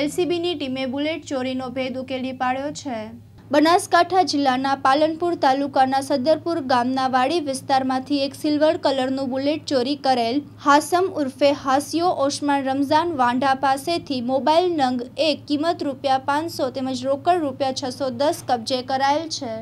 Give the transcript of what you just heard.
એલસીબીની ટીમે બુલેટ ચોરીનો ભેદ ઉકેલી પાડ્યો છે બનાસકાંઠા જિલ્લાના પાલનપુર તાલુકાના સદરપુર ગામના વાડી વિસ્તારમાંથી એક સિલ્વર કલરનું બુલેટ ચોરી કરેલ હાસમ ઉર્ફે હાસિયો ઓસમાન રમઝાન વાંઢા પાસેથી મોબાઈલ નંગ એક કિંમત રૂપિયા પાંચસો તેમજ રોકડ રૂપિયા છસો દસ કબજે કરાયેલ છે